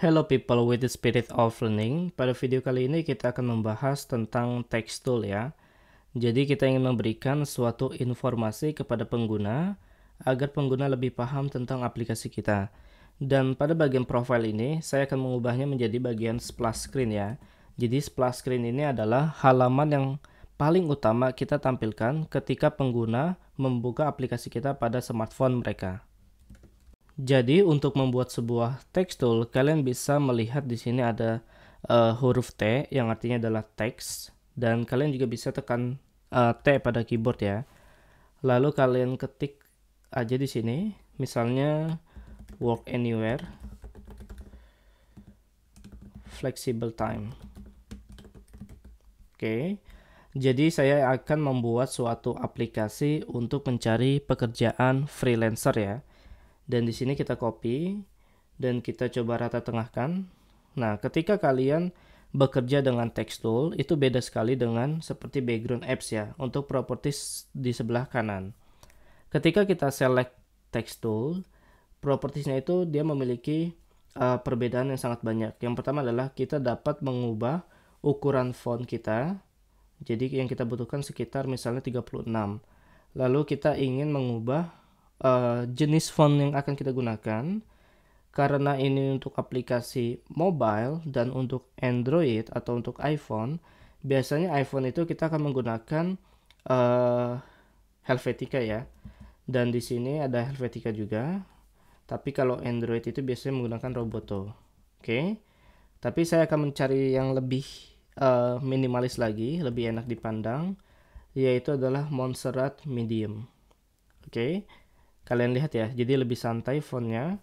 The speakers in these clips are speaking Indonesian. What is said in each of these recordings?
Hello people with the spirit of learning. Pada video kali ini kita akan membahas tentang text tool ya. Jadi kita ingin memberikan suatu informasi kepada pengguna agar pengguna lebih paham tentang aplikasi kita. Dan pada bagian profile ini saya akan mengubahnya menjadi bagian splash screen ya. Jadi splash screen ini adalah halaman yang paling utama kita tampilkan ketika pengguna membuka aplikasi kita pada smartphone mereka. Jadi untuk membuat sebuah text tool, kalian bisa melihat di sini ada uh, huruf T yang artinya adalah text dan kalian juga bisa tekan uh, T pada keyboard ya. Lalu kalian ketik aja di sini, misalnya work anywhere flexible time. Oke. Okay. Jadi saya akan membuat suatu aplikasi untuk mencari pekerjaan freelancer ya. Dan di sini kita copy dan kita coba rata tengahkan. Nah, ketika kalian bekerja dengan text tool itu beda sekali dengan seperti background apps ya untuk properties di sebelah kanan. Ketika kita select text tool, propertiesnya itu dia memiliki uh, perbedaan yang sangat banyak. Yang pertama adalah kita dapat mengubah ukuran font kita. Jadi yang kita butuhkan sekitar misalnya 36. Lalu kita ingin mengubah uh, jenis font yang akan kita gunakan. Karena ini untuk aplikasi mobile dan untuk Android atau untuk iPhone, biasanya iPhone itu kita akan menggunakan uh, Helvetica ya. Dan di sini ada Helvetica juga. Tapi kalau Android itu biasanya menggunakan Roboto. Oke. Okay? Tapi saya akan mencari yang lebih uh, minimalis lagi, lebih enak dipandang, yaitu adalah Montserrat Medium. Oke. Okay? Kalian lihat ya, jadi lebih santai fontnya.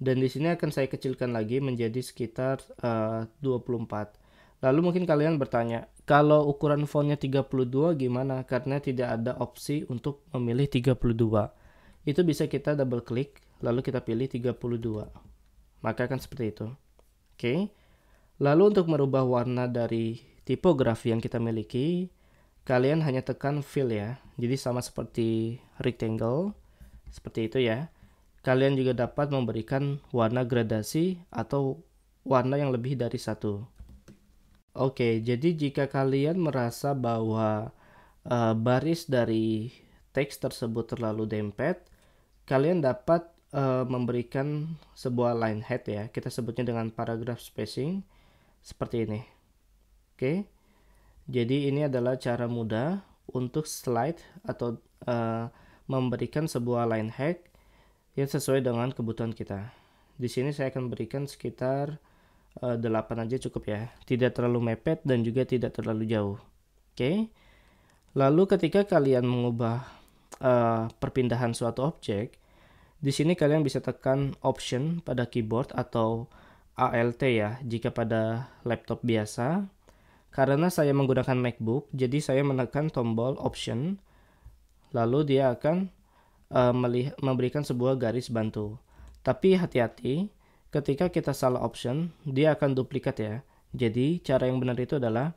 Dan di sini akan saya kecilkan lagi menjadi sekitar eh, uh, 24. Lalu mungkin kalian bertanya, kalau ukuran fontnya 32 gimana? Karena tidak ada opsi untuk memilih 32. Itu bisa kita double klik, lalu kita pilih 32. Maka akan seperti itu. Oke. Lalu untuk merubah warna dari tipografi yang kita miliki, kalian hanya tekan fill ya. Jadi sama seperti rectangle seperti itu ya. Kalian juga dapat memberikan warna gradasi atau warna yang lebih dari satu. Oke, jadi jika kalian merasa bahwa uh, baris dari teks tersebut terlalu dempet, kalian dapat uh, memberikan sebuah line head ya. Kita sebutnya dengan paragraph spacing seperti ini. Oke. Jadi ini adalah cara mudah untuk slide atau uh, memberikan sebuah line hack yang sesuai dengan kebutuhan kita. Di sini saya akan berikan sekitar uh, eh, 8 aja cukup ya. Tidak terlalu mepet dan juga tidak terlalu jauh. Oke. Okay? Lalu ketika kalian mengubah uh, perpindahan suatu objek, di sini kalian bisa tekan option pada keyboard atau ALT ya jika pada laptop biasa. Karena saya menggunakan MacBook, jadi saya menekan tombol option lalu dia akan uh, eh, melihat, memberikan sebuah garis bantu. Tapi hati-hati, ketika kita salah option, dia akan duplikat ya. Jadi cara yang benar itu adalah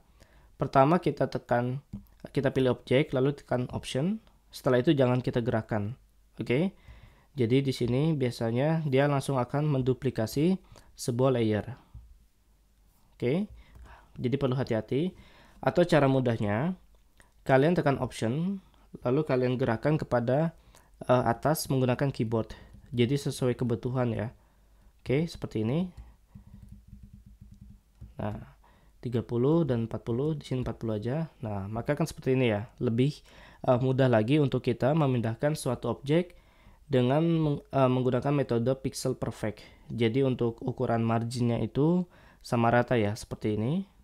pertama kita tekan, kita pilih objek, lalu tekan option. Setelah itu jangan kita gerakan, oke? Okay? Jadi di sini biasanya dia langsung akan menduplikasi sebuah layer. Oke. Okay? Jadi perlu hati-hati atau cara mudahnya kalian tekan option lalu kalian gerakan kepada uh, atas menggunakan keyboard jadi sesuai kebutuhan ya oke seperti ini nah 30 dan 40 di sini 40 aja nah maka kan seperti ini ya lebih uh, mudah lagi untuk kita memindahkan suatu objek dengan uh, menggunakan metode pixel perfect jadi untuk ukuran marginnya itu sama rata ya seperti ini